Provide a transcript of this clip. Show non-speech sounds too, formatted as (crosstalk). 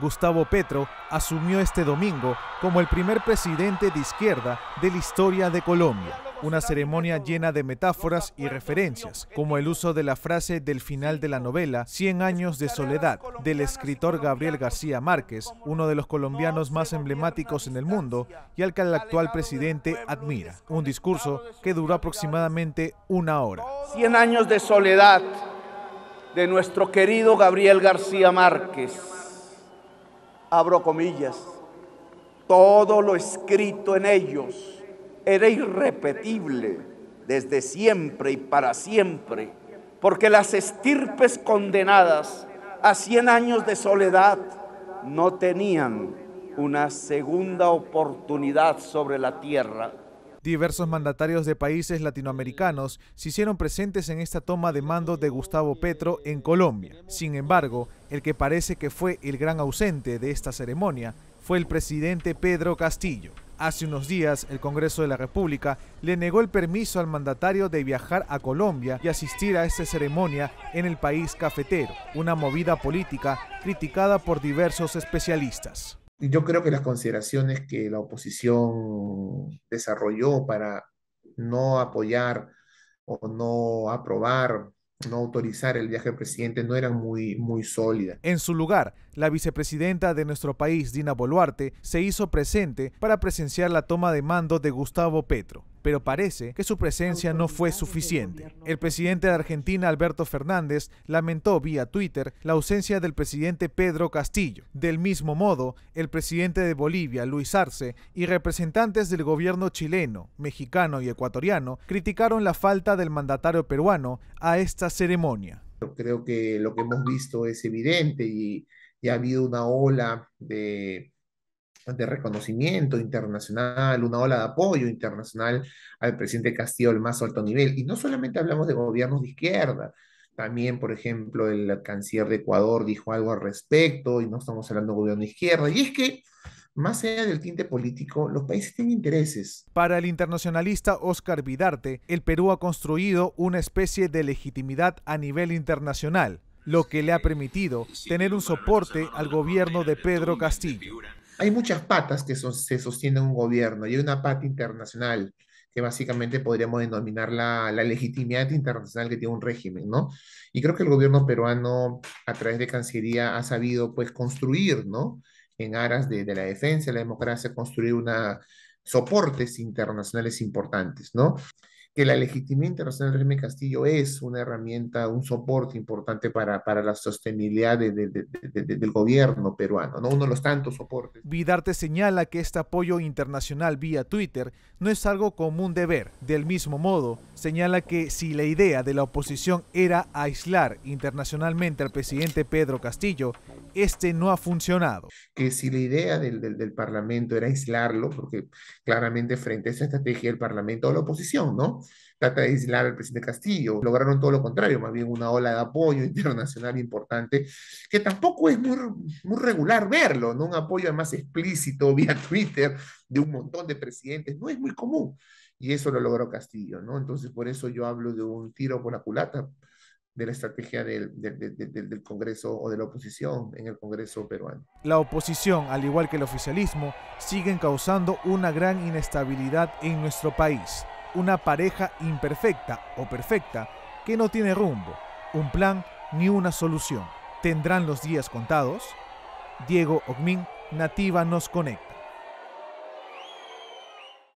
Gustavo Petro asumió este domingo como el primer presidente de izquierda de la historia de Colombia. Una ceremonia llena de metáforas y referencias, como el uso de la frase del final de la novela Cien años de soledad del escritor Gabriel García Márquez, uno de los colombianos más emblemáticos en el mundo y al que el actual presidente admira. Un discurso que duró aproximadamente una hora. Cien años de soledad de nuestro querido Gabriel García Márquez abro comillas, todo lo escrito en ellos era irrepetible desde siempre y para siempre, porque las estirpes condenadas a 100 años de soledad no tenían una segunda oportunidad sobre la tierra Diversos mandatarios de países latinoamericanos se hicieron presentes en esta toma de mando de Gustavo Petro en Colombia. Sin embargo, el que parece que fue el gran ausente de esta ceremonia fue el presidente Pedro Castillo. Hace unos días, el Congreso de la República le negó el permiso al mandatario de viajar a Colombia y asistir a esta ceremonia en el país cafetero, una movida política criticada por diversos especialistas yo creo que las consideraciones que la oposición desarrolló para no apoyar o no aprobar, no autorizar el viaje del presidente no eran muy, muy sólidas. En su lugar, la vicepresidenta de nuestro país, Dina Boluarte, se hizo presente para presenciar la toma de mando de Gustavo Petro pero parece que su presencia no fue suficiente. El presidente de Argentina, Alberto Fernández, lamentó vía Twitter la ausencia del presidente Pedro Castillo. Del mismo modo, el presidente de Bolivia, Luis Arce, y representantes del gobierno chileno, mexicano y ecuatoriano criticaron la falta del mandatario peruano a esta ceremonia. Creo que lo que hemos visto es evidente y, ha habido una ola de de reconocimiento internacional, una ola de apoyo internacional al presidente Castillo al más alto nivel. Y no solamente hablamos de gobiernos de izquierda, también, por ejemplo, el canciller de Ecuador dijo algo al respecto y no estamos hablando de gobierno de izquierda. Y es que, más allá del tinte político, los países tienen intereses. Para el internacionalista Oscar Vidarte, el Perú ha construido una especie de legitimidad a nivel internacional, lo que le ha permitido tener un soporte al gobierno de Pedro Castillo hay muchas patas que se sostienen un gobierno y hay una pata internacional que básicamente podríamos denominar la, legitimidad internacional que tiene un régimen, ¿no? Y creo que el gobierno peruano, a través de Cancillería, ha sabido, pues, construir, ¿no? En aras de, la defensa de la democracia, construir una, soportes internacionales importantes, ¿no? que la legitimidad internacional del régimen Castillo es una herramienta, un soporte importante para, para la sostenibilidad del gobierno peruano, ¿no? uno de los tantos soportes. Vidarte señala que este apoyo internacional vía Twitter no es algo común de ver. Del mismo modo, señala que si la idea de la oposición era aislar internacionalmente al presidente Pedro Castillo, este no ha funcionado. Que si la idea del, del, del Parlamento era aislarlo, porque claramente frente a esa estrategia del Parlamento o la oposición, ¿no? Trata de aislar al presidente Castillo. Lograron todo lo contrario, más bien una ola de apoyo (laughs) internacional importante, que tampoco es muy, muy regular verlo, ¿no? Un apoyo además explícito (laughs) vía Twitter de un montón de presidentes, no es muy común. Y eso lo logró Castillo, ¿no? Entonces, por eso yo hablo de un tiro por la culata de la estrategia del, Congreso o de la oposición en el Congreso peruano. La oposición, al igual que el oficialismo, siguen causando una gran inestabilidad en nuestro país. Una pareja imperfecta o perfecta que no tiene rumbo, un plan ni una solución. ¿Tendrán los días contados? Diego Ogmin, Nativa nos conecta.